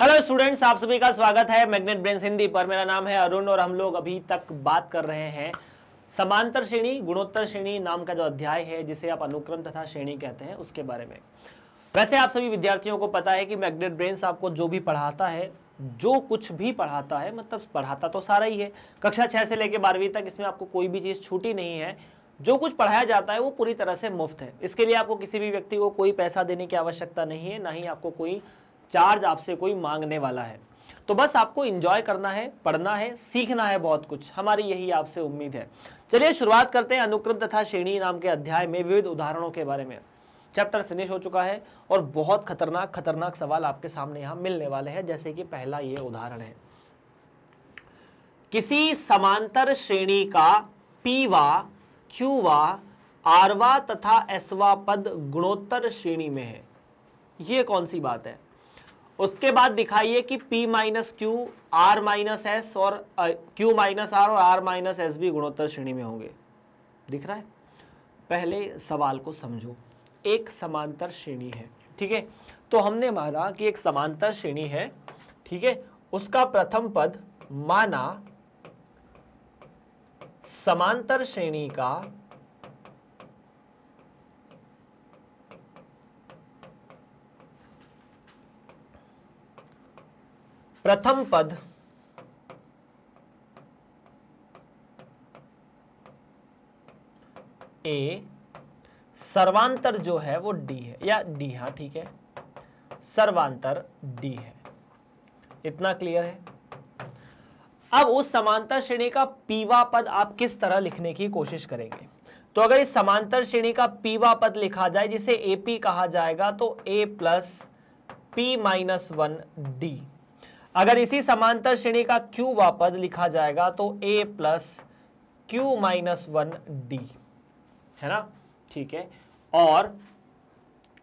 hello students आप सभी का स्वागत है मैग्नेट ब्रेन हिंदी पर मेरा नाम है अरुण और हम लोग अभी तक बात कर रहे हैं समांतर श्रेणी गुणोत्तर श्रेणी नाम का जो अध्याय है जिसे आप अनुक्रम तथा श्रेणी कहते हैं उसके बारे में वैसे आप सभी विद्यार्थियों को पता है कि मैग्नेट ब्रेन्स आपको जो भी पढ़ाता है जो कुछ भी पढ़ाता है मतलब पढ़ाता तो सारा ही है कक्षा छः से लेकर बारहवीं तक इसमें आपको कोई भी चीज़ छूटी नहीं है जो कुछ पढ़ाया जाता है वो पूरी तरह से मुफ्त है इसके लिए आपको किसी भी व्यक्ति को कोई पैसा देने की आवश्यकता नहीं है ना ही आपको कोई चार्ज आपसे कोई मांगने वाला है तो बस आपको इंजॉय करना है पढ़ना है सीखना है बहुत कुछ हमारी यही आपसे उम्मीद है चलिए शुरुआत करते हैं अनुक्रम तथा श्रेणी नाम के अध्याय में विविध उदाहरणों के बारे में चैप्टर फिनिश हो चुका है और बहुत खतरनाक खतरनाक सवाल आपके सामने यहां मिलने वाले हैं जैसे कि पहला ये उदाहरण है किसी समांतर श्रेणी का पीवा क्यूवा आरवा तथा एसवा पद गुणोत्तर श्रेणी में है ये कौन सी बात है उसके बाद दिखाइए कि P minus Q R minus S और Q माइनस आर और R माइनस एस भी गुणोत्तर श्रेणी में होंगे दिख रहा है पहले सवाल को समझो एक समांतर श्रेणी है ठीक है तो हमने माना कि एक समांतर श्रेणी है ठीक है उसका प्रथम पद माना समांतर श्रेणी का प्रथम पद ए सर्वांतर जो है वो डी है या डी हाँ ठीक है सर्वांतर डी है इतना क्लियर है अब उस समांतर श्रेणी का पीवा पद आप किस तरह लिखने की कोशिश करेंगे तो अगर इस समांतर श्रेणी का पीवा पद लिखा जाए जिसे ए पी कहा जाएगा तो A plus P minus one D अगर इसी समांतर श्रेणी का क्यू वापद लिखा जाएगा तो A plus Q minus one D है ना ठीक है और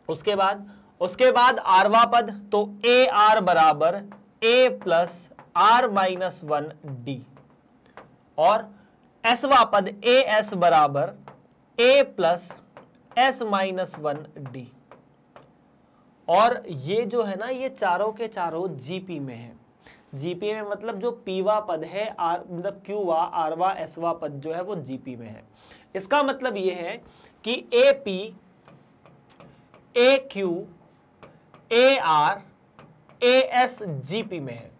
उसके बाद उसके बाद आरवा पद तो ए आर बराबर A plus R minus one D और एसवा पद ए एस बराबर A plus S minus one D और ये जो है ना ये चारों के चारों जीपी में है जीपी में मतलब जो पीवा पद है आर मतलब क्यूवा आरवा एसवा पद जो है वो जीपी में है इसका मतलब ये है कि A P A Q A R A S GP में है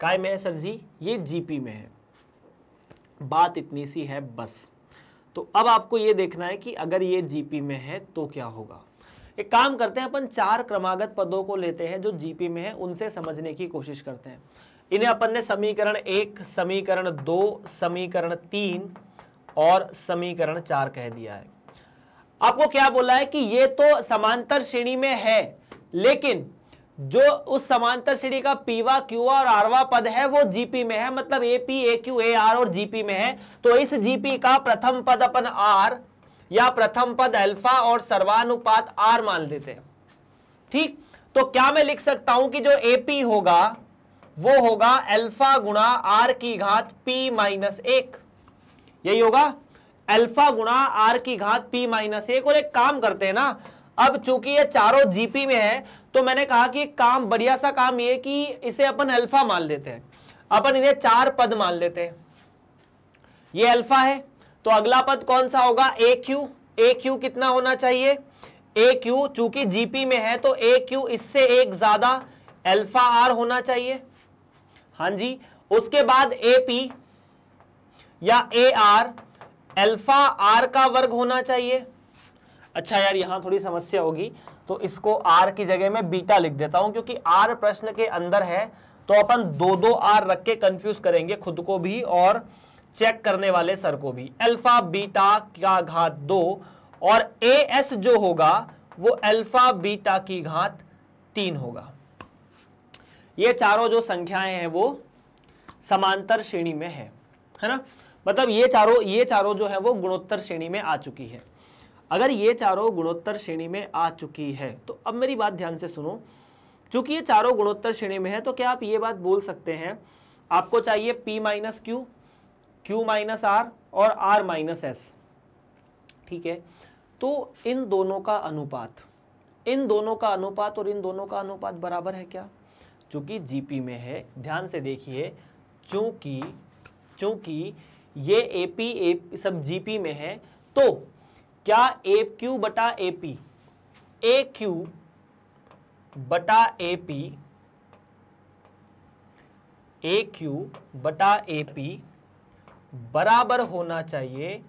काय में है सर जी ये जीपी में है बात इतनी सी है बस तो अब आपको ये देखना है कि अगर ये जीपी में है तो क्या होगा एक काम करते हैं अपन चार क्रमागत पदों को लेते हैं जो जीपी में है उनसे समझने की कोशिश करते हैं इन्हें अपन ने समीकरण एक समीकरण दो समीकरण तीन और समीकरण चार कह दिया है आपको क्या बोला है कि ये तो समांतर श्रेणी में है लेकिन जो उस समांतर श्रेणी का पीवा क्यूआ और आरवा पद है वो जीपी में है मतलब A P A Q A R और जीपी में है तो इस जीपी का प्रथम पद अपन आर या प्रथम पद अल्फा और सर्वानुपात आर मान लेते हैं ठीक तो क्या मैं लिख सकता हूं कि जो एपी होगा वो होगा अल्फा गुणा आर की घात पी माइनस एक यही होगा अल्फा गुणा आर की घात पी माइनस एक और एक काम करते हैं ना अब चूंकि ये चारों जीपी में है तो मैंने कहा कि काम बढ़िया सा काम ये कि इसे अपन अल्फा मान लेते हैं अपन इन्हें चार पद मान लेते हैं ये अल्फा है तो अगला पद कौन सा होगा ए क्यू ए क्यू कितना होना चाहिए ए क्यू चूंकि जीपी में है तो ए क्यू इससे एक ज्यादा एल्फा आर होना चाहिए हां जी उसके बाद ए पी या ए आर एल्फा आर का वर्ग होना चाहिए अच्छा यार यहां थोड़ी समस्या होगी तो इसको आर की जगह में बीटा लिख देता हूं क्योंकि आर प्रश्न के अंदर है तो अपन दो दो आर रख के कंफ्यूज करेंगे खुद को भी और चेक करने वाले सर को भी अल्फा बीटा का घात दो और ए एस जो होगा वो अल्फा बीटा की घात तीन होगा ये चारों जो संख्याएं हैं वो समांतर श्रेणी में है है ना मतलब ये चारों ये चारों जो है वो गुणोत्तर श्रेणी में आ चुकी है अगर ये चारों गुणोत्तर श्रेणी में आ चुकी है तो अब मेरी बात ध्यान से सुनो चूंकि ये चारों गुणोत्तर श्रेणी में है तो क्या आप ये बात बोल सकते हैं आपको चाहिए p minus Q Q minus R और R माइनस एस ठीक है तो इन दोनों का अनुपात इन दोनों का अनुपात और इन दोनों का अनुपात बराबर है क्या चूँकि जीपी में है ध्यान से देखिए चूँकि चूँकि ये ए पी ए सब जीपी में है तो क्या ए क्यू बटा ए पी ए क्यू बटा ए पी ए क्यू बटा ए पी बराबर होना चाहिए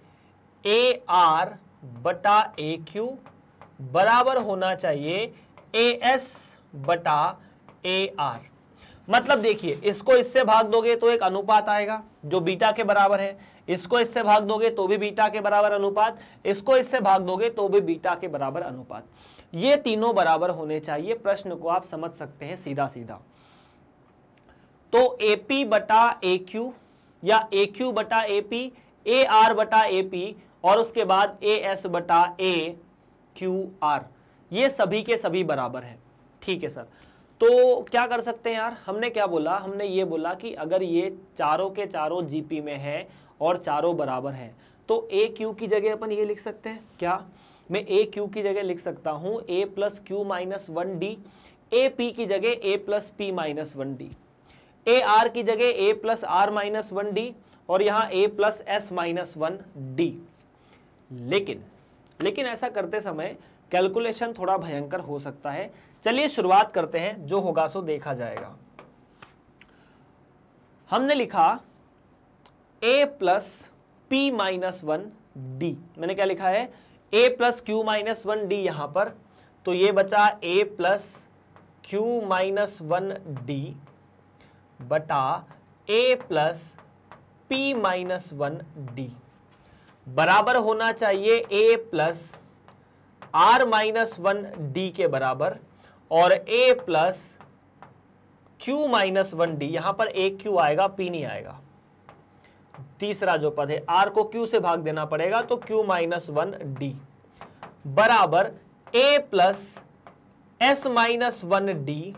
ए आर बटा ए क्यू बराबर होना चाहिए ए एस बटा ए आर मतलब देखिए इसको इससे भाग दोगे तो एक अनुपात आएगा जो बीटा के बराबर है इसको इससे भाग दोगे तो भी बीटा के बराबर अनुपात इसको इससे भाग दोगे तो भी बीटा के बराबर अनुपात ये तीनों बराबर होने चाहिए प्रश्न को आप समझ सकते हैं सीधा सीधा तो एपी बटा ए क्यू या ए क्यू बटा ए पी ए आर बटा ए पी और उसके बाद ए एस बटा ए क्यू आर ये सभी के सभी बराबर है ठीक है सर तो क्या कर सकते हैं यार हमने क्या बोला हमने ये बोला कि अगर ये चारों के चारों जीपी में है और चारों बराबर हैं तो ए क्यू की जगह अपन ये लिख सकते हैं क्या मैं ए क्यू की जगह लिख सकता हूँ A plus Q minus one D A P की जगह A plus P minus one D A R की जगह A plus R minus one D और यहां A plus S minus one D लेकिन लेकिन ऐसा करते समय कैलकुलेशन थोड़ा भयंकर हो सकता है चलिए शुरुआत करते हैं जो होगा सो देखा जाएगा हमने लिखा A plus P minus one D मैंने क्या लिखा है A plus Q minus one D यहां पर तो ये बचा A plus Q minus one D बटा A plus P minus one D बराबर होना चाहिए A plus R minus one D के बराबर और A plus Q minus one D यहां पर ए क्यू आएगा पी नहीं आएगा तीसरा जो पद है आर को क्यू से भाग देना पड़ेगा तो क्यू माइनस वन डी बराबर A plus S minus one D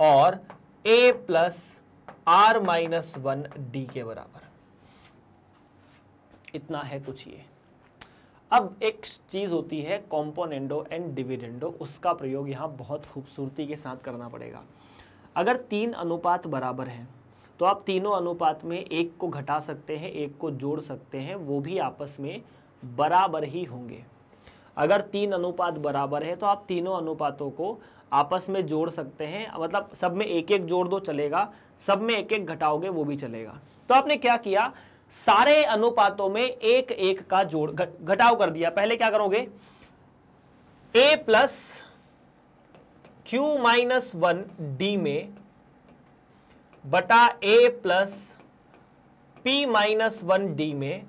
और A plus R minus one D के बराबर इतना है कुछ ये अब एक चीज होती है कॉम्पोनेंडो एंड डिविडेंडो उसका प्रयोग यहां बहुत खूबसूरती के साथ करना पड़ेगा अगर तीन अनुपात बराबर हैं तो आप तीनों अनुपात में एक को घटा सकते हैं एक को जोड़ सकते हैं वो भी आपस में बराबर ही होंगे अगर तीन अनुपात बराबर है तो आप तीनों अनुपातों को आपस में जोड़ सकते हैं मतलब सब में एक एक जोड़ दो चलेगा सब में एक एक घटाओगे वो भी चलेगा तो आपने क्या किया सारे अनुपातों में एक एक का जोड़ घटाव कर दिया पहले क्या करोगे A plus Q minus one D में बटा A plus P minus one D में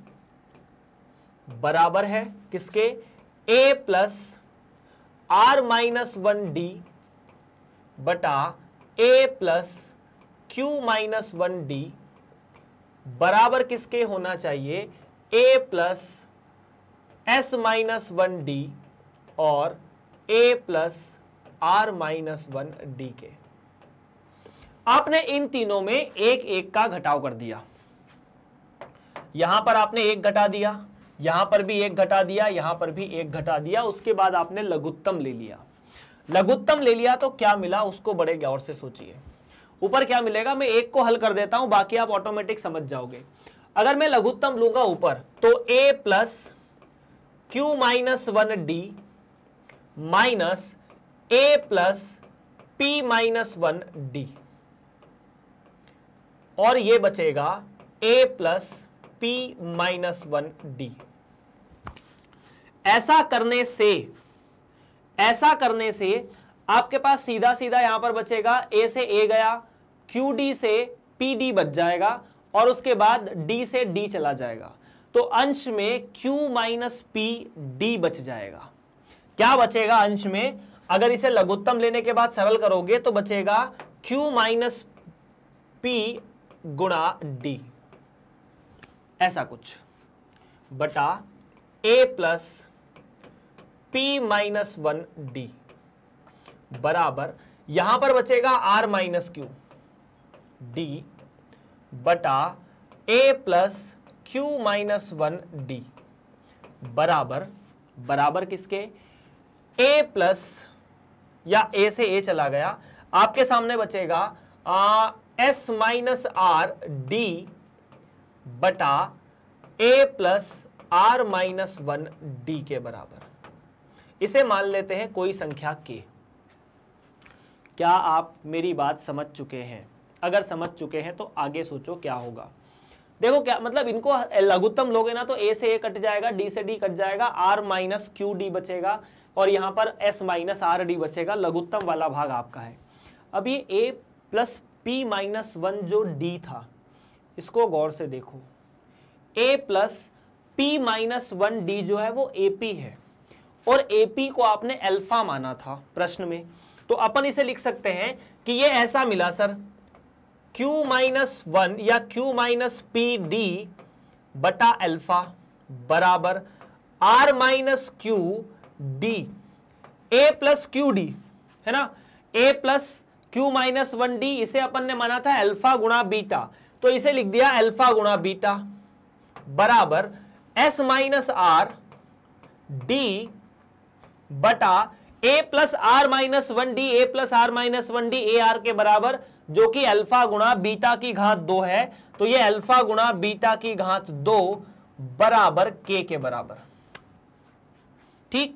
बराबर है किसके A plus R minus one D बटा A plus Q minus one D बराबर किसके होना चाहिए A plus S minus one D और A plus R minus one D के आपने इन तीनों में एक एक का घटाव कर दिया यहां पर आपने एक घटा दिया यहां पर भी एक घटा दिया यहां पर भी एक घटा दिया उसके बाद आपने लघुत्तम ले लिया लघुत्तम ले लिया तो क्या मिला उसको बड़े गौर से सोचिए ऊपर क्या मिलेगा मैं एक को हल कर देता हूं बाकी आप ऑटोमेटिक समझ जाओगे अगर मैं लघुत्तम लूंगा ऊपर तो a plus Q minus one D minus A plus P minus one D और ये बचेगा a plus P minus one D ऐसा करने से ऐसा करने से आपके पास सीधा सीधा यहां पर बचेगा ए से ए गया क्यू डी से पी डी बच जाएगा और उसके बाद डी से डी चला जाएगा तो अंश में क्यू माइनस पी डी बच जाएगा क्या बचेगा अंश में अगर इसे लघुत्तम लेने के बाद सरल करोगे तो बचेगा क्यू माइनस पी गुणा डी ऐसा कुछ बटा A plus P minus one D बराबर यहां पर बचेगा आर माइनस क्यू डी बटा A plus Q minus one D बराबर बराबर किसके ए प्लस या ए से ए चला गया आपके सामने बचेगा आ, एस माइनस आर डी बटा A plus R minus one D के बराबर इसे मान लेते हैं कोई संख्या के क्या आप मेरी बात समझ चुके हैं अगर समझ चुके हैं तो आगे सोचो क्या होगा देखो क्या मतलब इनको लघुत्तम लोगे ना तो ए से ए कट जाएगा डी से डी कट जाएगा आर माइनस क्यू डी बचेगा और यहां पर एस माइनस आर डी बचेगा लघुत्तम वाला भाग आपका है अब ये A plus P minus one जो डी था इसको गौर से देखो A plus P minus one D जो है वो ए पी है और ए पी को आपने अल्फा माना था प्रश्न में तो अपन इसे लिख सकते हैं कि ये ऐसा मिला सर Q माइनस वन या Q माइनस पी डी बटा अल्फा बराबर R minus Q D A plus Q D है ना A plus Q minus one D इसे अपन ने माना था अल्फा गुणा बीटा तो इसे लिख दिया अल्फा गुणा बीटा बराबर एस माइनस आर डी बटा A plus R minus one D A plus R minus one D A R के बराबर जो कि अल्फा गुणा बीटा की घात दो है तो ये अल्फा गुणा बीटा की घात दो बराबर के के बराबर ठीक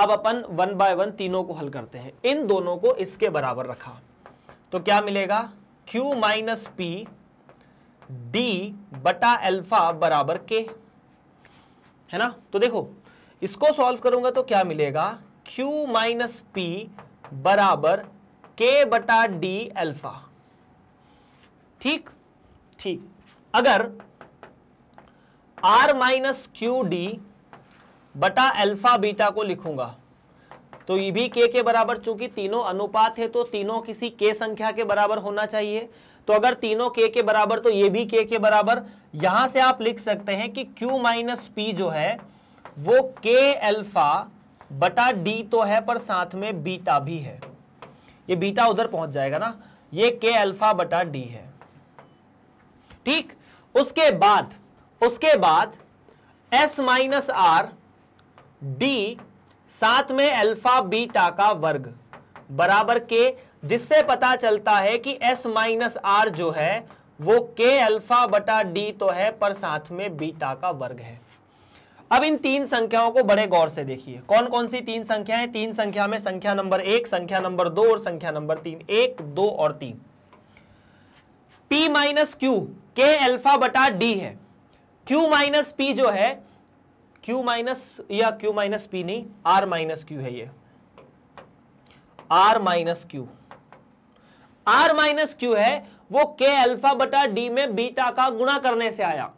अब अपन वन बाय वन तीनों को हल करते हैं इन दोनों को इसके बराबर रखा तो क्या मिलेगा क्यू माइनस पी डी बटा एल्फा बराबर के है ना तो देखो इसको सॉल्व करूंगा तो क्या मिलेगा Q माइनस पी बराबर के बटा डी एल्फा ठीक ठीक अगर R माइनस क्यू डी बटा एल्फा बीटा को लिखूंगा तो ये भी के के बराबर चूंकि तीनों अनुपात है तो तीनों किसी के संख्या के बराबर होना चाहिए तो अगर तीनों के के बराबर तो ये भी के के बराबर यहां से आप लिख सकते हैं कि क्यू माइनस पी जो है वो के अल्फा बटा डी तो है पर साथ में बीटा भी है ये बीटा उधर पहुंच जाएगा ना ये के अल्फा बटा डी है ठीक उसके बाद उसके बाद एस माइनस आर डी साथ में अल्फा बीटा का वर्ग बराबर के जिससे पता चलता है कि एस माइनस आर जो है वो के अल्फा बटा डी तो है पर साथ में बीटा का वर्ग है अब इन तीन संख्याओं को बड़े गौर से देखिए कौन कौन सी तीन संख्याएं तीन संख्या में संख्या नंबर एक संख्या नंबर दो और संख्या नंबर तीन एक दो और तीन पी माइनस क्यू के अल्फा बटा डी है क्यू माइनस पी जो है क्यू माइनस या क्यू माइनस पी नहीं आर माइनस क्यू है ये R minus Q R minus Q है वो के अल्फा बटा डी में बीटा का गुणा करने से आया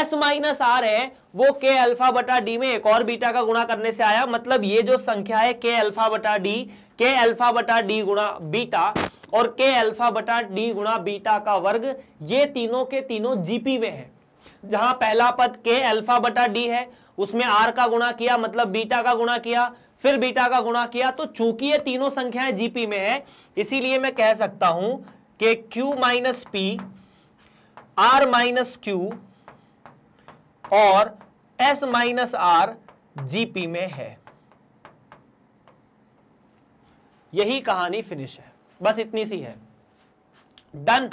एस माइनस आर है वो के अल्फा बटा डी में एक और बीटा का गुणा करने से आया मतलब ये जो संख्या है के अल्फा बटा डी के अल्फा बटा डी गुणा बीटा और के अल्फा बटा डी गुणा बीटा का वर्ग ये तीनों के तीनों जीपी में है जहां पहला पद के अल्फा बटा डी है उसमें आर का गुणा किया मतलब बीटा का गुणा किया फिर बीटा का गुणा किया तो चूंकि ये तीनों संख्याएं जीपी में है इसीलिए मैं कह सकता हूं कि Q minus P R minus Q और S माइनस आर जीपी में है यही कहानी फिनिश है बस इतनी सी है डन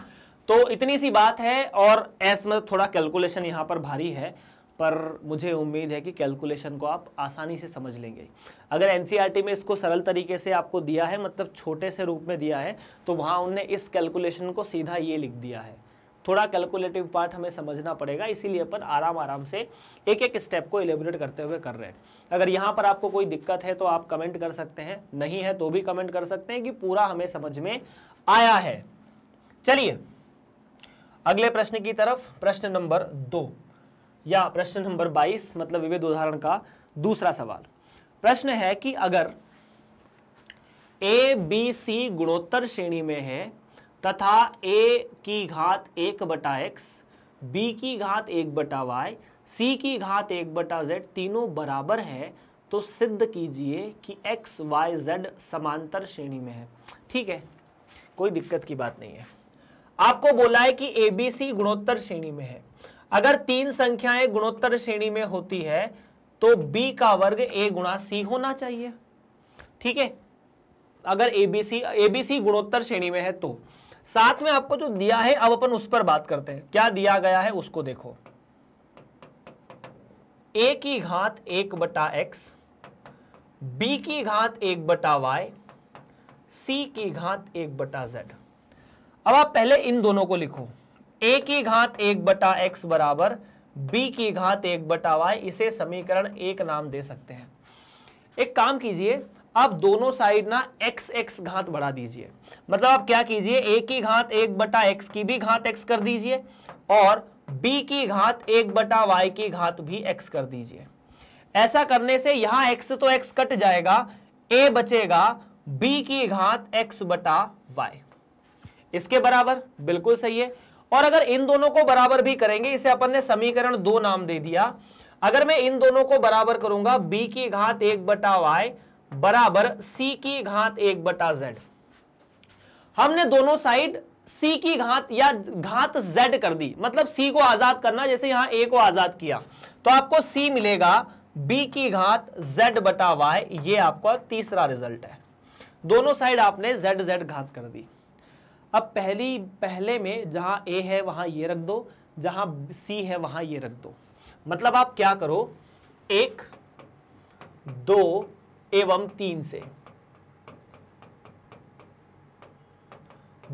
तो इतनी सी बात है और एस मतलब थोड़ा कैलकुलेशन यहां पर भारी है पर मुझे उम्मीद है कि कैलकुलेशन को आप आसानी से समझ लेंगे अगर एन e में इसको सरल तरीके से आपको दिया है मतलब छोटे से रूप में दिया है तो वहाँ उनने इस कैलकुलेशन को सीधा ये लिख दिया है थोड़ा कैलकुलेटिव पार्ट हमें समझना पड़ेगा इसीलिए अपन आराम आराम से एक एक स्टेप को एलिब्रेट करते हुए कर रहे हैं अगर यहाँ पर आपको कोई दिक्कत है तो आप कमेंट कर सकते हैं नहीं है तो भी कमेंट कर सकते हैं कि पूरा हमें समझ में आया है चलिए अगले प्रश्न की तरफ प्रश्न नंबर दो या प्रश्न नंबर 22 मतलब विविध उदाहरण का दूसरा सवाल प्रश्न है कि अगर ए बी सी गुणोत्तर श्रेणी में है तथा ए की घात एक बटा एक्स बी की घात एक बटा वाई सी की घात एक बटा जेड तीनों बराबर है तो सिद्ध कीजिए कि एक्स वाई जेड समांतर श्रेणी में है ठीक है कोई दिक्कत की बात नहीं है आपको बोला है कि ए बी सी गुणोत्तर श्रेणी में है अगर तीन संख्याएं गुणोत्तर श्रेणी में होती है तो बी का वर्ग ए गुणा सी होना चाहिए ठीक है अगर एबीसी एबीसी गुणोत्तर श्रेणी में है तो साथ में आपको जो दिया है अब अपन उस पर बात करते हैं क्या दिया गया है उसको देखो ए की घात एक बटा एक्स बी की घात एक बटा वाई सी की घात एक बटा जेड अब आप पहले इन दोनों को लिखो ए की घात एक बटा एक्स बराबर बी की घात एक बटा वाई इसे समीकरण एक नाम दे सकते हैं एक काम कीजिए आप दोनों साइड ना एक्स एक्स घात बढ़ा दीजिए मतलब आप क्या कीजिए ए की घात एक बटा एक्स की भी घात एक्स कर दीजिए और बी की घात एक बटा वाई की घात भी एक्स कर दीजिए ऐसा करने से यहां एक्स तो एक्स कट जाएगा ए बचेगा बी की घात एक्स बटा वाई इसके बराबर बिल्कुल सही है और अगर इन दोनों को बराबर भी करेंगे इसे अपन ने समीकरण दो नाम दे दिया अगर मैं इन दोनों को बराबर करूंगा b की घात एक बटा वाई बराबर c की घात एक बटा जेड हमने दोनों साइड c की घात या घात z कर दी मतलब c को आजाद करना जैसे यहां a को आजाद किया तो आपको c मिलेगा b की घात z बटा वाई ये आपका तीसरा रिजल्ट है दोनों साइड आपने z z घात कर दी अब पहली पहले में जहां ए है वहां ये रख दो जहां सी है वहां ये रख दो मतलब आप क्या करो एक दो एवं तीन से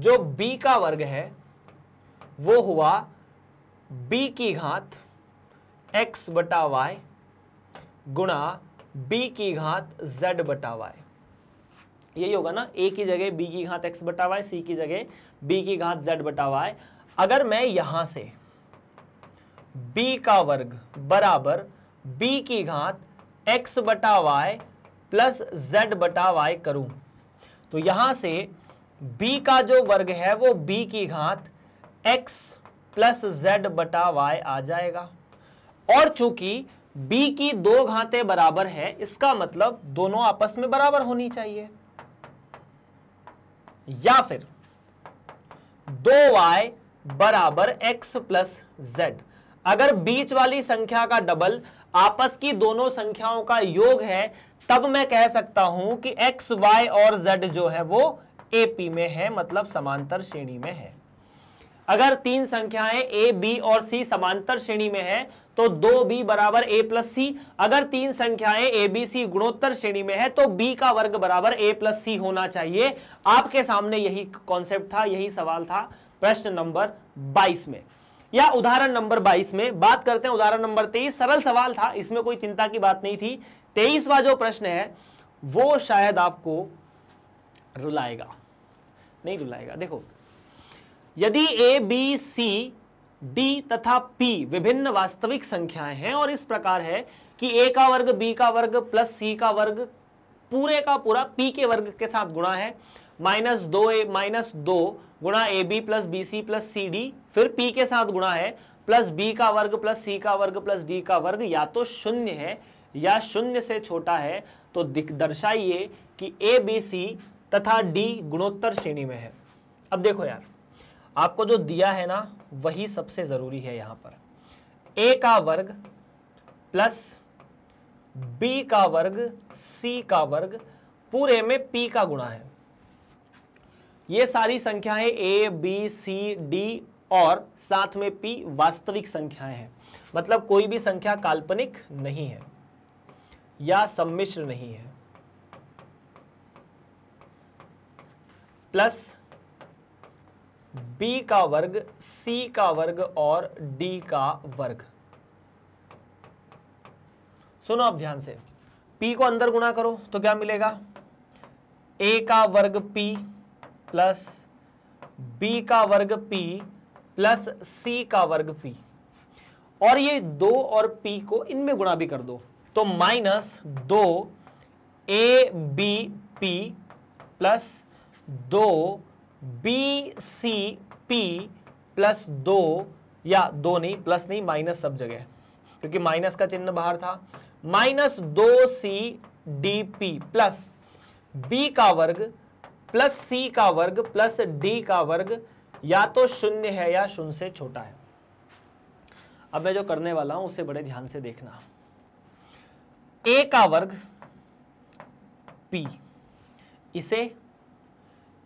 जो b का वर्ग है वो हुआ b की घात x बटा वाई गुणा बी की घात z बटा वाई यही होगा ना ए की जगह बी की घात एक्स बटा वाई सी की जगह बी की घात जेड बटा वाई अगर मैं यहां से बी का वर्ग बराबर बी की घात एक्स बटा वाई प्लस जेड बटा वाई करूं तो यहां से बी का जो वर्ग है वो बी की घात एक्स प्लस जेड बटा वाई आ जाएगा और चूंकि बी की दो घातें बराबर है इसका मतलब दोनों आपस में बराबर होनी चाहिए या फिर दो वाई बराबर एक्स प्लस जेड अगर बीच वाली संख्या का डबल आपस की दोनों संख्याओं का योग है तब मैं कह सकता हूं कि एक्स वाई और जेड जो है वो एपी में है मतलब समांतर श्रेणी में है अगर तीन संख्याएं ए बी और सी समांतर श्रेणी में है तो दो बी बराबर ए प्लस सी अगर तीन संख्याएं ए बी सी गुणोत्तर श्रेणी में है तो बी का वर्ग बराबर ए प्लस सी होना चाहिए आपके सामने यही कॉन्सेप्ट था यही सवाल था प्रश्न नंबर बाईस में या उदाहरण नंबर 22 में बात करते हैं उदाहरण नंबर 23 सरल सवाल था इसमें कोई चिंता की बात नहीं थी तेईसवा जो प्रश्न है वो शायद आपको रुलाएगा नहीं रुलाएगा देखो यदि ए बी सी डी तथा पी विभिन्न वास्तविक संख्याएं हैं और इस प्रकार है कि ए का वर्ग बी का वर्ग प्लस सी का वर्ग पूरे का पूरा पी के वर्ग के साथ गुणा है माइनस दो ए माइनस दो गुणा A B plus B C plus C D फिर पी के साथ गुणा है प्लस बी का वर्ग प्लस सी का वर्ग प्लस डी का वर्ग या तो शून्य है या शून्य से छोटा है तो दर्शाइए कि ए बी सी तथा डी गुणोत्तर श्रेणी में है अब देखो यार आपको जो दिया है ना वही सबसे ज़रूरी है यहां पर ए का वर्ग प्लस बी का वर्ग सी का वर्ग पूरे में पी का गुणा है ये सारी संख्याएं ए बी सी डी और साथ में पी वास्तविक संख्याएं हैं मतलब कोई भी संख्या काल्पनिक नहीं है या सम्मिश्र नहीं है प्लस बी का वर्ग सी का वर्ग और डी का वर्ग सुनो आप ध्यान से पी को अंदर गुणा करो तो क्या मिलेगा ए का वर्ग पी प्लस बी का वर्ग पी प्लस सी का वर्ग पी और ये दो और पी को इनमें गुणा भी कर दो तो माइनस दो ए बी पी प्लस दो बी सी पी प्लस दो या दो नहीं प्लस नहीं माइनस सब जगह क्योंकि माइनस का चिन्ह बाहर था माइनस दो C D P plus B का वर्ग प्लस सी का वर्ग प्लस डी का वर्ग या तो शून्य है या शून्य से छोटा है अब मैं जो करने वाला हूं उसे बड़े ध्यान से देखना ए का वर्ग पी इसे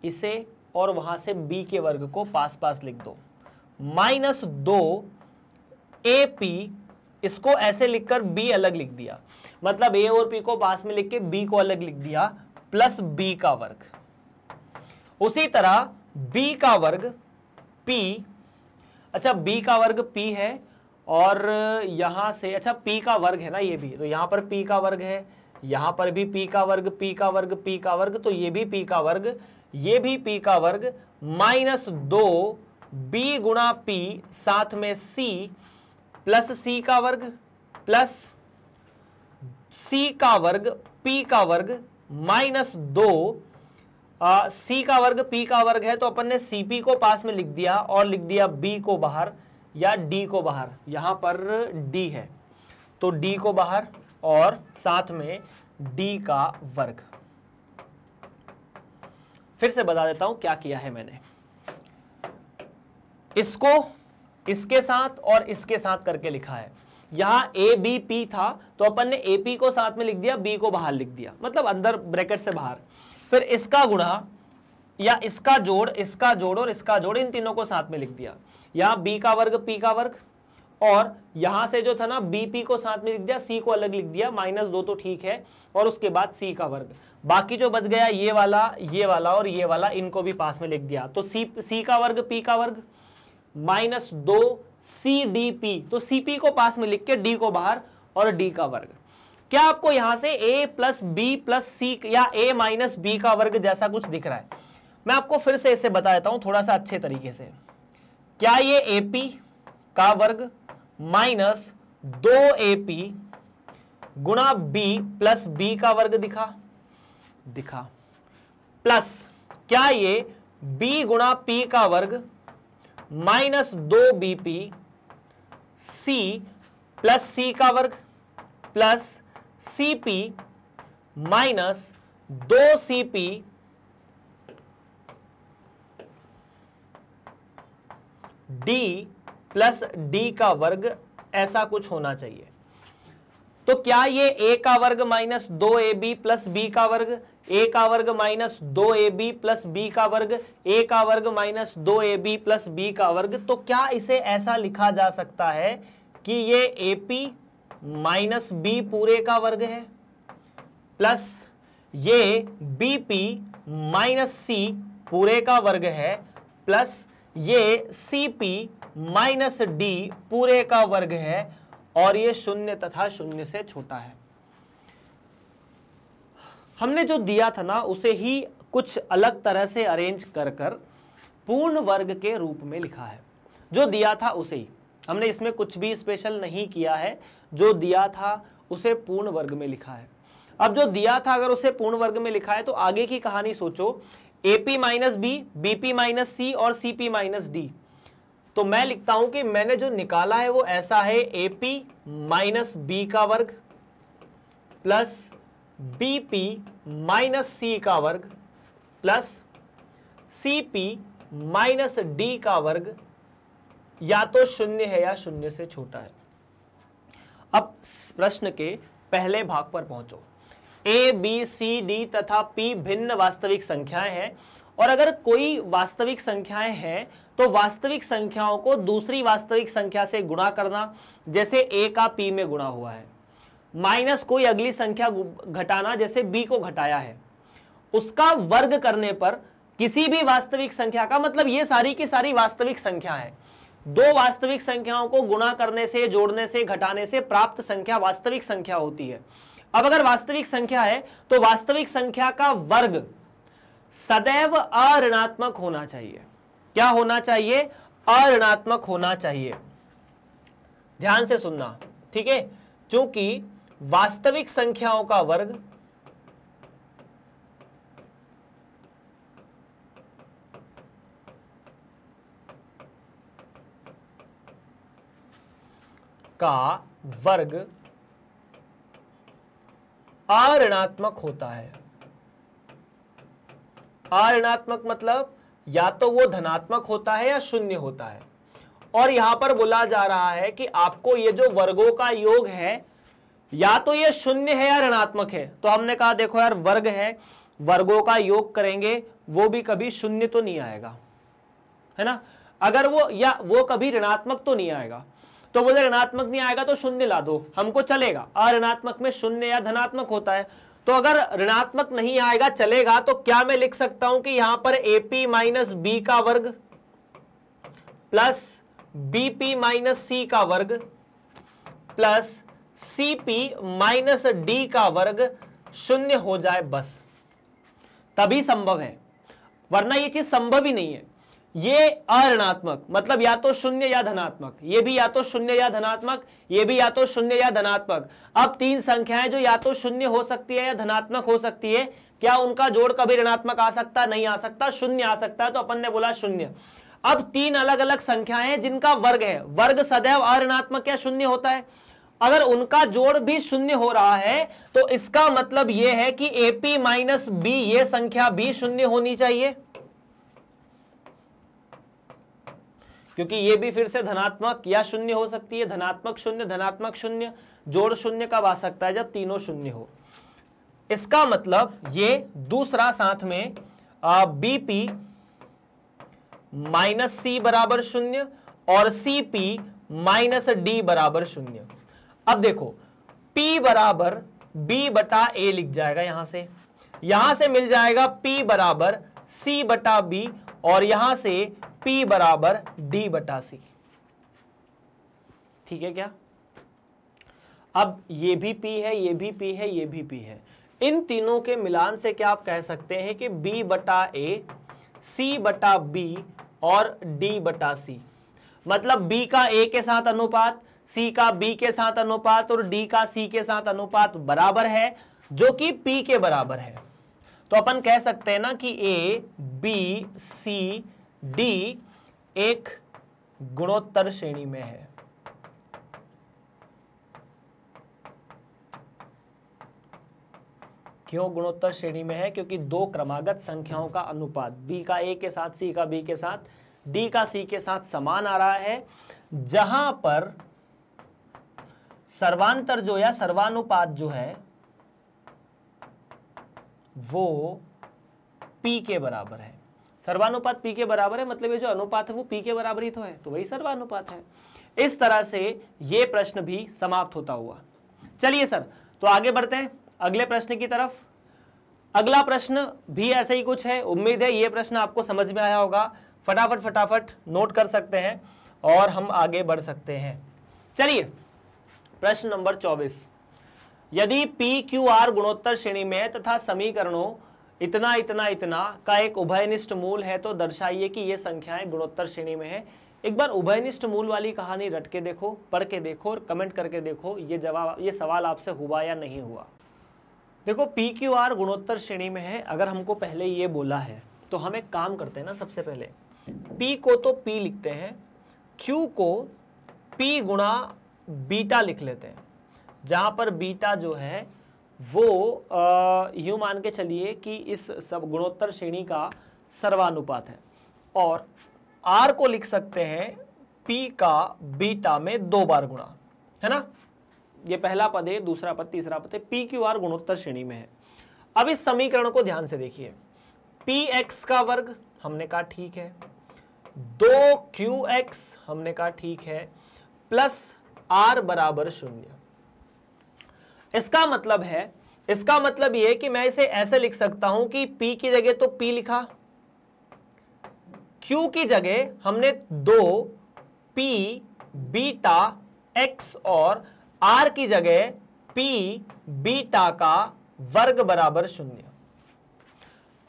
इसे और वहां से बी के वर्ग को पास पास लिख दो माइनस दो ए पी इसको ऐसे लिखकर बी अलग लिख दिया मतलब a और p को पास में लिख के बी को अलग लिख दिया प्लस बी का वर्ग उसी तरह बी का वर्ग पी अच्छा बी का वर्ग पी है और यहां से अच्छा पी का वर्ग है ना ये भी तो यहां पर पी का वर्ग है यहां पर भी पी का वर्ग पी का वर्ग पी का वर्ग तो ये भी पी का वर्ग ये भी पी का वर्ग माइनस दो बी गुणा पी साथ में सी प्लस सी का वर्ग प्लस सी का वर्ग पी का वर्ग माइनस दो आ, सी का वर्ग पी का वर्ग है तो अपन ने सीपी को पास में लिख दिया और लिख दिया बी को बाहर या डी को बाहर यहां पर डी है तो डी को बाहर और साथ में डी का वर्ग फिर से बता देता हूं क्या किया है मैंने इसको इसके साथ और इसके साथ करके लिखा है यहां ए बी पी था तो अपन ने एपी को साथ में लिख दिया बी को बाहर लिख दिया मतलब अंदर ब्रैकेट से बाहर फिर इसका गुणा या इसका जोड़ इसका जोड़ और इसका जोड़ इन तीनों को साथ में लिख दिया यहां बी का वर्ग पी का वर्ग और यहां से जो था ना बीपी को साथ में लिख दिया सी को अलग लिख दिया माइनस दो तो ठीक है और उसके बाद सी का वर्ग बाकी जो बच गया ये वाला ये वाला और ये वाला इनको भी पास में लिख दिया तो सी सी का वर्ग पी का वर्ग माइनस दो सी डी पी तो सी पी को पास में लिख के डी को बाहर और डी का वर्ग क्या आपको यहां से A plus B plus C या ए माइनस बी का वर्ग जैसा कुछ दिख रहा है मैं आपको फिर से इसे बता देता हूं थोड़ा सा अच्छे तरीके से क्या ये एपी का वर्ग माइनस दो ए पी गुणा बी प्लस बी का वर्ग दिखा दिखा प्लस क्या ये बी गुणा पी का वर्ग माइनस दो B P C plus C का वर्ग प्लस सी पी माइनस दो C P D plus D का वर्ग ऐसा कुछ होना चाहिए तो क्या ये ए का वर्ग माइनस दो ए बी प्लस बी का वर्ग ए का वर्ग माइनस दो ए बी प्लस बी का वर्ग ए का वर्ग माइनस दो ए बी प्लस बी का वर्ग तो क्या इसे ऐसा लिखा जा सकता है कि ये ए पी माइनस बी पूरे का वर्ग है प्लस ये बी पी माइनस सी पूरे का वर्ग है प्लस ये सी पी माइनस डी पूरे का वर्ग है और ये शून्य तथा शून्य से छोटा है हमने जो दिया था ना उसे ही कुछ अलग तरह से अरेंज कर कर पूर्ण वर्ग के रूप में लिखा है जो दिया था उसे ही हमने इसमें कुछ भी स्पेशल नहीं किया है जो दिया था उसे पूर्ण वर्ग में लिखा है अब जो दिया था अगर उसे पूर्ण वर्ग में लिखा है तो आगे की कहानी सोचो A P minus B B P minus C और सी पी माइनस डी तो मैं लिखता हूं कि मैंने जो निकाला है वो ऐसा है ए पी माइनस बी का वर्ग plus B P minus C का वर्ग plus C P minus D का वर्ग या तो शून्य है या शून्य से छोटा है अब प्रश्न के पहले भाग पर पहुंचो ए बी सी डी तथा पी भिन्न वास्तविक संख्याएं हैं और अगर कोई वास्तविक संख्याएं हैं तो वास्तविक संख्याओं को दूसरी वास्तविक संख्या से गुणा करना जैसे ए का पी में गुणा हुआ है माइनस कोई अगली संख्या घटाना जैसे बी को घटाया है उसका वर्ग करने पर किसी भी वास्तविक संख्या का मतलब ये सारी की सारी वास्तविक संख्या है दो वास्तविक संख्याओं को गुणा करने से जोड़ने से घटाने से प्राप्त संख्या वास्तविक संख्या होती है अब अगर वास्तविक संख्या है तो वास्तविक संख्या का वर्ग सदैव अऋणात्मक होना चाहिए क्या होना चाहिए अऋणात्मक होना चाहिए ध्यान से सुनना ठीक है क्योंकि वास्तविक संख्याओं का वर्ग का वर्ग आर ऋणात्मक होता है आर ऋणात्मक मतलब या तो वो धनात्मक होता है या शून्य होता है और यहां पर बोला जा रहा है कि आपको ये जो वर्गों का योग है या तो ये शून्य है या ऋणात्मक है तो हमने कहा देखो यार वर्ग है वर्गों का योग करेंगे वो भी कभी शून्य तो नहीं आएगा है ना अगर वो या वो कभी ऋणात्मक तो नहीं आएगा तो बोले ऋणात्मक नहीं आएगा तो शून्य ला दो हमको चलेगा अऋणात्मक में शून्य या धनात्मक होता है तो अगर ऋणात्मक नहीं आएगा चलेगा तो क्या मैं लिख सकता हूं कि यहां पर एपी माइनस बी का वर्ग प्लस बीपी माइनस सी का वर्ग प्लस सीपी माइनस डी का वर्ग शून्य हो जाए बस तभी संभव है वरना यह चीज संभव ही नहीं है ये अऋणात्मक मतलब या तो शून्य या धनात्मक ये भी या तो शून्य या धनात्मक ये भी या तो शून्य या धनात्मक अब तीन संख्याएं जो या तो शून्य हो सकती है या धनात्मक हो सकती है क्या उनका जोड़ कभी ऋणात्मक आ सकता नहीं आ सकता शून्य आ सकता है तो अपन ने बोला शून्य अब तीन अलग अलग संख्या है जिनका वर्ग है वर्ग सदैव अऋणात्मक या शून्य होता है अगर उनका जोड़ भी शून्य हो रहा है तो इसका मतलब यह है कि ए पी माइनस बी ये संख्या भी शून्य होनी चाहिए क्योंकि ये भी फिर से धनात्मक या शून्य हो सकती है धनात्मक शून्य धनात्मक शून्य जोड़ शून्य कब आ सकता है जब तीनों शून्य हो इसका मतलब ये दूसरा साथ में बी पी माइनस सी बराबर शून्य और सी पी माइनस डी बराबर शून्य अब देखो P बराबर B बटा A लिख जाएगा यहां से यहां से मिल जाएगा P बराबर C बटा B और यहां से P बराबर D बटा सी ठीक है क्या अब ये भी P है ये भी P है ये भी P है इन तीनों के मिलान से क्या आप कह सकते हैं कि B बटा ए सी बटा बी और D बटा सी मतलब B का A के साथ अनुपात C का B के साथ अनुपात और D का C के साथ अनुपात बराबर है जो कि P के बराबर है तो अपन कह सकते हैं ना कि ए बी सी डी एक गुणोत्तर श्रेणी में है क्यों गुणोत्तर श्रेणी में है क्योंकि दो क्रमागत संख्याओं का अनुपात बी का ए के साथ सी का बी के साथ डी का सी के साथ समान आ रहा है जहां पर सर्वांतर जो या सर्वानुपात जो है वो पी के बराबर है सर्वानुपात पी के बराबर है मतलब ये जो अनुपात है वो पी के बराबर ही तो है तो वही सर्वानुपात है इस तरह से ये प्रश्न भी समाप्त होता हुआ चलिए सर तो आगे बढ़ते हैं अगले प्रश्न की तरफ अगला प्रश्न भी ऐसा ही कुछ है उम्मीद है ये प्रश्न आपको समझ में आया होगा फटाफट फटाफट नोट कर सकते हैं और हम आगे बढ़ सकते हैं चलिए प्रश्न नंबर चौबीस यदि पी क्यू आर गुणोत्तर श्रेणी में है तथा समीकरणों इतना इतना इतना का एक उभयनिष्ठ मूल है तो दर्शाइए कि ये संख्याएं गुणोत्तर श्रेणी में है एक बार उभयनिष्ठ मूल वाली कहानी रट के देखो पढ़ के देखो और कमेंट करके देखो ये जवाब ये सवाल आपसे हुआ या नहीं हुआ देखो पी क्यू आर गुणोत्तर श्रेणी में है अगर हमको पहले ये बोला है तो हम एक काम करते हैं ना सबसे पहले पी को तो पी लिखते हैं क्यू को पी गुणा बीटा लिख लेते हैं जहां पर बीटा जो है वो यू मान के चलिए कि इस सब गुणोत्तर श्रेणी का सर्वानुपात है और आर को लिख सकते हैं पी का बीटा में दो बार गुणा है ना ये पहला पद है दूसरा पद तीसरा पद है पी क्यू आर गुणोत्तर श्रेणी में है अब इस समीकरण को ध्यान से देखिए पी एक्स का वर्ग हमने कहा ठीक है दो क्यू एक्स हमने कहा ठीक है प्लस आर बराबर शून्य इसका मतलब है इसका मतलब यह कि मैं इसे ऐसे लिख सकता हूं कि P की जगह तो P लिखा Q की जगह हमने दो P बीटा X और R की जगह P बीटा का वर्ग बराबर शून्य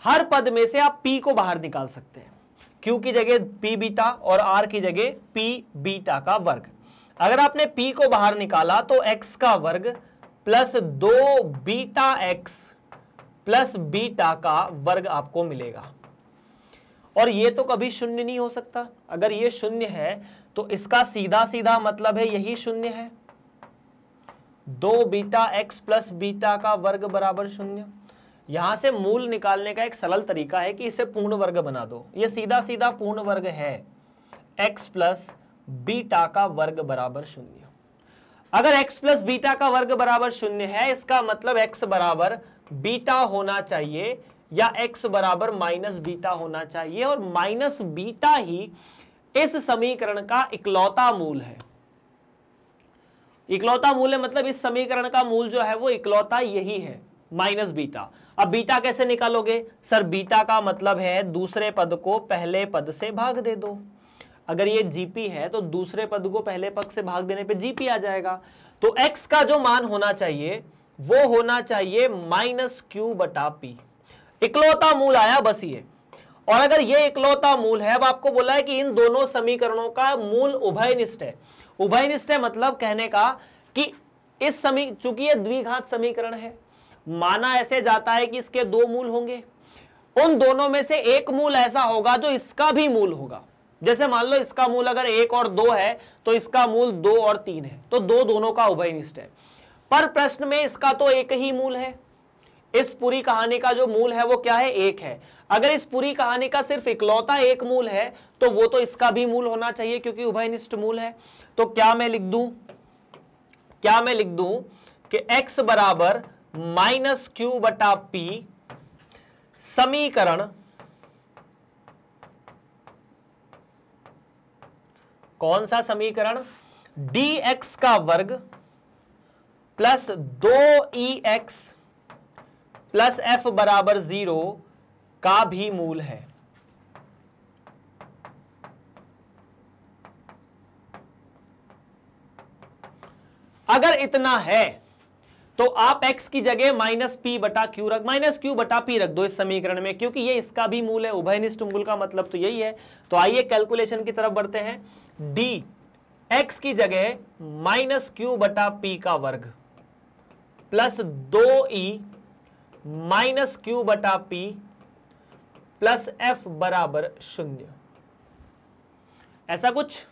हर पद में से आप P को बाहर निकाल सकते हैं Q की जगह P बीटा और R की जगह P बीटा का वर्ग अगर आपने P को बाहर निकाला तो X का वर्ग प्लस दो बीटा एक्स प्लस बीटा का वर्ग आपको मिलेगा और ये तो कभी शून्य नहीं हो सकता अगर ये शून्य है तो इसका सीधा सीधा मतलब है यही शून्य है दो बीटा एक्स प्लस बीटा का वर्ग बराबर शून्य यहां से मूल निकालने का एक सरल तरीका है कि इसे पूर्ण वर्ग बना दो ये सीधा सीधा पूर्ण वर्ग है एक्स प्लस बीटा का वर्ग बराबर शून्य अगर x प्लस बीटा का वर्ग बराबर शून्य है इसका मतलब x बराबर बीटा होना चाहिए या x बराबर माइनस बीटा होना चाहिए और माइनस बीटा ही इस समीकरण का इकलौता मूल है इकलौता मूल है मतलब इस समीकरण का मूल जो है वो इकलौता यही है माइनस बीटा अब बीटा कैसे निकालोगे सर बीटा का मतलब है दूसरे पद को पहले पद से भाग दे दो अगर ये जीपी है तो दूसरे पद को पहले पद से भाग देने पे जीपी आ जाएगा तो एक्स का जो मान होना चाहिए वो होना चाहिए माइनस क्यू बटा पी इकलौता मूल आया बस ये और अगर ये इकलौता मूल है अब आपको बोला है कि इन दोनों समीकरणों का मूल उभयनिष्ठ है उभयनिष्ठ है मतलब कहने का कि इस समी चूंकि ये द्विघात समीकरण है माना ऐसे जाता है कि इसके दो मूल होंगे उन दोनों में से एक मूल ऐसा होगा जो इसका भी मूल होगा जैसे मान लो इसका मूल अगर एक और दो है तो इसका मूल दो और तीन है तो दो दोनों का उभयनिष्ठ है पर प्रश्न में इसका तो एक ही मूल है इस पूरी कहानी का जो मूल है वो क्या है एक है अगर इस पूरी कहानी का सिर्फ इकलौता एक मूल है तो वो तो इसका भी मूल होना चाहिए क्योंकि उभयनिष्ठ मूल है तो क्या मैं लिख दू क्या मैं लिख दू कि x बराबर माइनस क्यू बटा पी समीकरण कौन सा समीकरण डी एक्स का वर्ग प्लस दो ई e एक्स प्लस एफ बराबर जीरो का भी मूल है अगर इतना है तो आप x की जगह माइनस पी बटा क्यू रख माइनस क्यू बटा पी रख दो इस समीकरण में क्योंकि ये इसका भी मूल है उभयनिष्ठ मूल का मतलब तो यही है तो आइए कैलकुलेशन की तरफ बढ़ते हैं डी एक्स की जगह माइनस क्यू बटा पी का वर्ग प्लस दो ई e माइनस क्यू बटा पी प्लस एफ बराबर शून्य ऐसा कुछ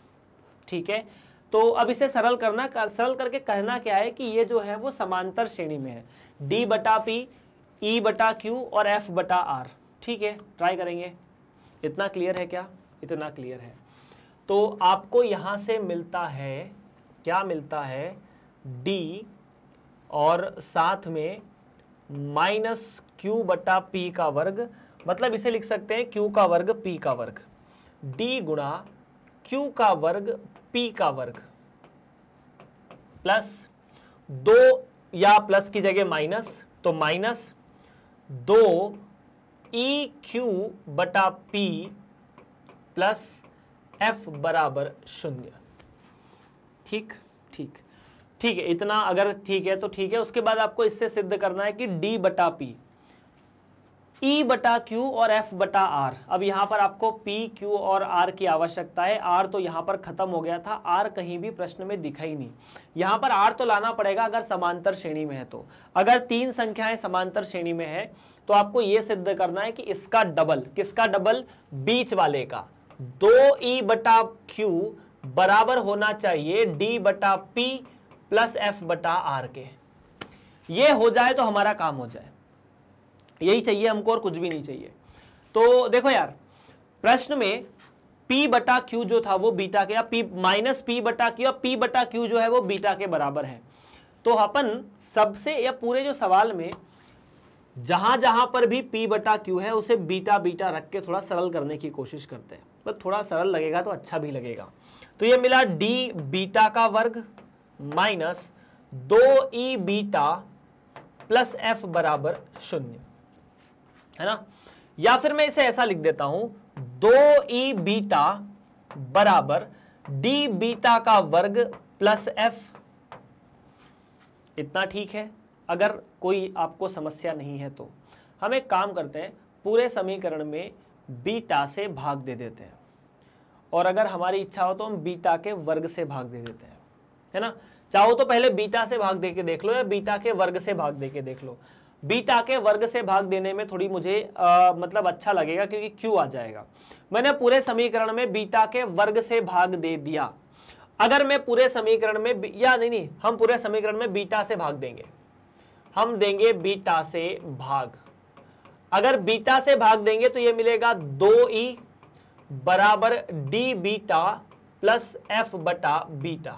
ठीक है तो अब इसे सरल करना कर, सरल करके कहना क्या है कि ये जो है वो समांतर श्रेणी में है डी बटा पी ई e बटा क्यू और एफ बटा आर ठीक है ट्राई करेंगे इतना क्लियर है क्या इतना क्लियर है तो आपको यहाँ से मिलता है क्या मिलता है डी और साथ में माइनस क्यू बटा पी का वर्ग मतलब इसे लिख सकते हैं क्यू का वर्ग पी का वर्ग डी गुणा क्यू का वर्ग पी का वर्ग प्लस दो या प्लस की जगह माइनस तो माइनस दो ई e क्यू बटा पी प्लस f बराबर शून्य ठीक ठीक ठीक है इतना अगर ठीक है तो ठीक है उसके बाद आपको इससे सिद्ध करना है कि d बटा p E बटा क्यू और F बटा R अब यहां पर आपको P, Q और R की आवश्यकता है R तो यहां पर खत्म हो गया था आर कहीं भी प्रश्न में दिखा ही नहीं यहां पर आर तो लाना पड़ेगा अगर समांतर श्रेणी में है तो अगर तीन संख्याएं समांतर श्रेणी में है तो आपको यह सिद्ध करना है कि इसका डबल किसका डबल बीच वाले का दो ई e बटा क्यू बराबर होना चाहिए डी बटा पी प्लस एफ बटा आर के ये हो जाए तो हमारा काम हो जाए यही चाहिए हमको और कुछ भी नहीं चाहिए तो देखो यार प्रश्न में पी बटा क्यू जो था वो बीटा के या p माइनस पी बटा क्यू और पी बटा क्यू जो है वो बीटा के बराबर है तो अपन सबसे या पूरे जो सवाल में जहां जहां पर भी पी बटा क्यू है उसे बीटा बीटा रख के थोड़ा सरल करने की कोशिश करते हैं मतलब थोड़ा सरल लगेगा तो अच्छा भी लगेगा तो ये मिला डी बीटा का वर्ग माइनस दो ई e बीटा प्लस एफ बराबर शून्य है ना या फिर मैं इसे ऐसा लिख देता हूं दो ई e बीटा बराबर डी बीटा का वर्ग प्लस एफ इतना ठीक है अगर कोई आपको समस्या नहीं है तो हम एक काम करते हैं पूरे समीकरण में बीटा से भाग दे देते हैं और अगर हमारी इच्छा हो तो हम बीटा के वर्ग से भाग दे देते हैं है ना चाहो तो पहले बीटा से भाग दे के देख लो या बीटा के वर्ग से भाग दे के देख लो बीटा के वर्ग से भाग देने में थोड़ी मुझे आ, मतलब अच्छा लगेगा क्योंकि क्यू आ जाएगा मैंने पूरे समीकरण में बीटा के वर्ग से भाग दे दिया अगर मैं पूरे समीकरण में या नहीं नहीं हम पूरे समीकरण में बीटा से भाग देंगे हम देंगे बीटा से भाग अगर बीटा से भाग देंगे तो ये मिलेगा दो ई बराबर डी बीटा प्लस एफ बटा बीटा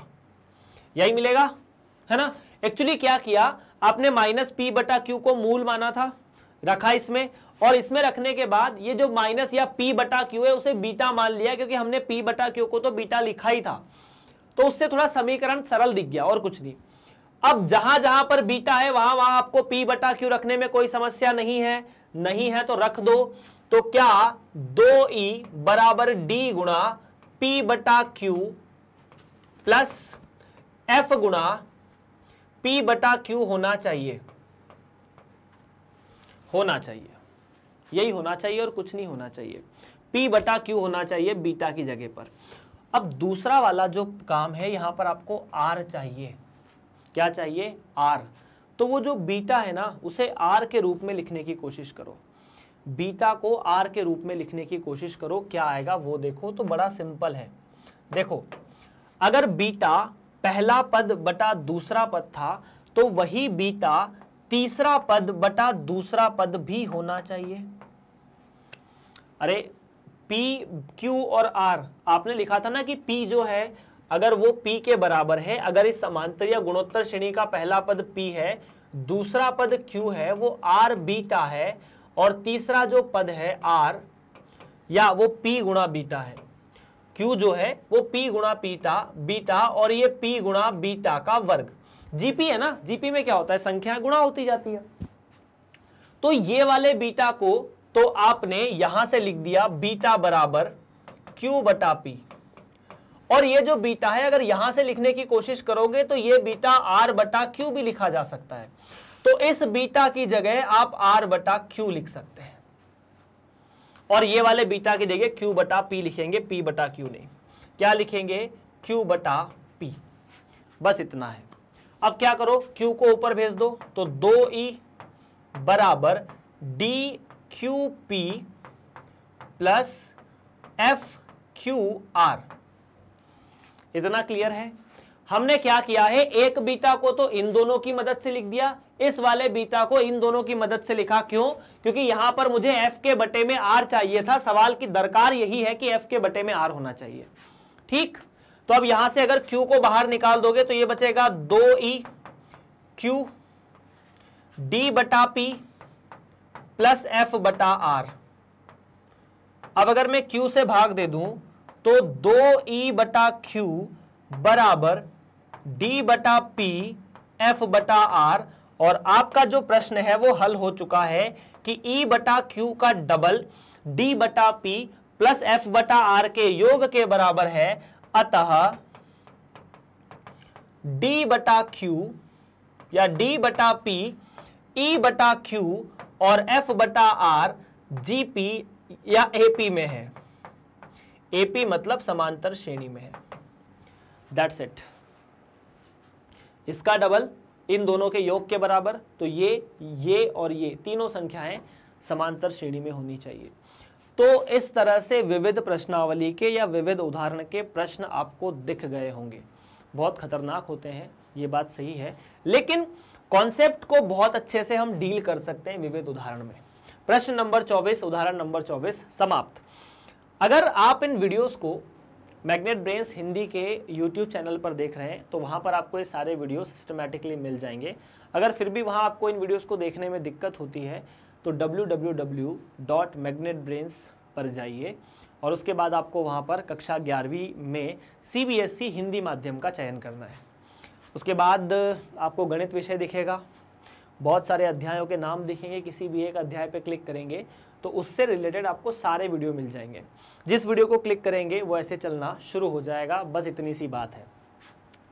यही मिलेगा है ना एक्चुअली क्या किया आपने माइनस पी बटा क्यू को मूल माना था रखा इसमें और इसमें रखने के बाद ये जो माइनस या पी बटा क्यू है उसे बीटा मान लिया क्योंकि हमने पी बटा क्यू को तो बीटा लिखा ही था तो उससे थोड़ा समीकरण सरल दिख गया और कुछ नहीं अब जहां जहां पर बीटा है वहां वहां आपको पी बटा क्यू रखने में कोई समस्या नहीं है नहीं है तो रख दो तो क्या दो ई बराबर डी गुणा पी बटा क्यू प्लस एफ गुणा पी बटा क्यू होना चाहिए होना चाहिए यही होना चाहिए और कुछ नहीं होना चाहिए पी बटा क्यू होना चाहिए बीटा की जगह पर अब दूसरा वाला जो काम है यहां पर आपको आर चाहिए क्या चाहिए आर तो वो जो बीटा है ना उसे आर के रूप में लिखने की कोशिश करो बीटा को आर के रूप में लिखने की कोशिश करो क्या आएगा वो देखो तो बड़ा सिंपल है देखो अगर बीटा पहला पद बटा दूसरा पद था तो वही बीटा तीसरा पद बटा दूसरा पद भी होना चाहिए अरे पी क्यू और आर आपने लिखा था ना कि पी जो है अगर वो P के बराबर है अगर इस समांतर या गुणोत्तर श्रेणी का पहला पद P है दूसरा पद Q है वो R बीटा है और तीसरा जो पद है R या वो P गुणा बीटा है Q जो है वो P गुणा पीटा बीटा और ये P गुणा बीटा का वर्ग जीपी है ना जीपी में क्या होता है संख्या गुणा होती जाती है तो ये वाले बीटा को तो आपने यहां से लिख दिया बीटा बराबर क्यू बटा पी और ये जो बीटा है अगर यहां से लिखने की कोशिश करोगे तो ये बीटा आर बटा क्यू भी लिखा जा सकता है तो इस बीटा की जगह आप आर बटा क्यू लिख सकते हैं और ये वाले बीटा की जगह क्यू बटा पी लिखेंगे पी बटा क्यू नहीं क्या लिखेंगे क्यू बटा पी बस इतना है अब क्या करो क्यू को ऊपर भेज दो तो दो ई e बराबर d q p plus f q r इतना क्लियर है हमने क्या किया है एक बीटा को तो इन दोनों की मदद से लिख दिया इस वाले बीटा को इन दोनों की मदद से लिखा क्यों क्योंकि यहां पर मुझे एफ के बटे में आर चाहिए था सवाल की दरकार यही है कि एफ के बटे में आर होना चाहिए ठीक तो अब यहां से अगर क्यू को बाहर निकाल दोगे तो ये बचेगा दो ई क्यू डी बटा पी प्लस एफ बटा आर अब अगर मैं क्यू से भाग दे दूं तो दो ई e बटा क्यू बराबर डी बटा पी एफ बटा आर और आपका जो प्रश्न है वो हल हो चुका है कि ई e बटा क्यू का डबल डी बटा पी प्लस एफ बटा आर के योग के बराबर है अतः डी बटा क्यू या डी बटा पी ई e बटा क्यू और एफ बटा आर जी पी या ए पी में है एपी मतलब समांतर श्रेणी में है दैट्स इट इसका डबल इन दोनों के योग के बराबर तो ये ये और ये तीनों संख्याएं समांतर श्रेणी में होनी चाहिए तो इस तरह से विविध प्रश्नावली के या विविध उदाहरण के प्रश्न आपको दिख गए होंगे बहुत खतरनाक होते हैं ये बात सही है लेकिन कॉन्सेप्ट को बहुत अच्छे से हम डील कर सकते हैं विविध उदाहरण में प्रश्न नंबर 24 उदाहरण नंबर 24 समाप्त अगर आप इन वीडियोस को मैग्नेट ब्रेन्स हिंदी के यूट्यूब चैनल पर देख रहे हैं तो वहाँ पर आपको ये सारे वीडियो सिस्टमेटिकली मिल जाएंगे अगर फिर भी वहाँ आपको इन वीडियोस को देखने में दिक्कत होती है तो डब्ल्यू पर जाइए और उसके बाद आपको वहाँ पर कक्षा ग्यारहवीं में सी e हिंदी माध्यम का चयन करना है उसके बाद आपको गणित विषय दिखेगा बहुत सारे अध्यायों के नाम दिखेंगे किसी भी एक अध्याय पर क्लिक करेंगे तो उससे रिलेटेड आपको सारे वीडियो मिल जाएंगे जिस वीडियो को क्लिक करेंगे वो ऐसे चलना शुरू हो जाएगा बस इतनी सी बात है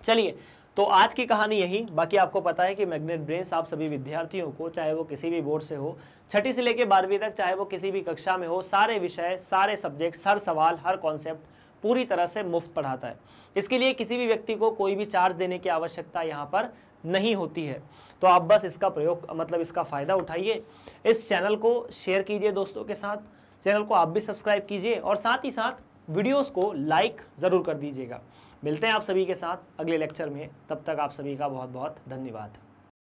चलिए तो आज की कहानी यही बाकी आपको पता है कि मैग्नेट ब्रेन्स आप सभी विद्यार्थियों को चाहे वो किसी भी बोर्ड से हो छठी से लेकर बारहवीं तक चाहे वो किसी भी कक्षा में हो सारे विषय सारे सब्जेक्ट हर सवाल हर कॉन्सेप्ट पूरी तरह से मुफ्त पढ़ाता है इसके लिए किसी भी व्यक्ति को कोई भी चार्ज देने की आवश्यकता यहाँ पर नहीं होती है तो आप बस इसका प्रयोग मतलब इसका फ़ायदा उठाइए इस चैनल को शेयर कीजिए दोस्तों के साथ चैनल को आप भी सब्सक्राइब कीजिए और साथ ही साथ वीडियोस को लाइक ज़रूर कर दीजिएगा मिलते हैं आप सभी के साथ अगले लेक्चर में तब तक आप सभी का बहुत बहुत धन्यवाद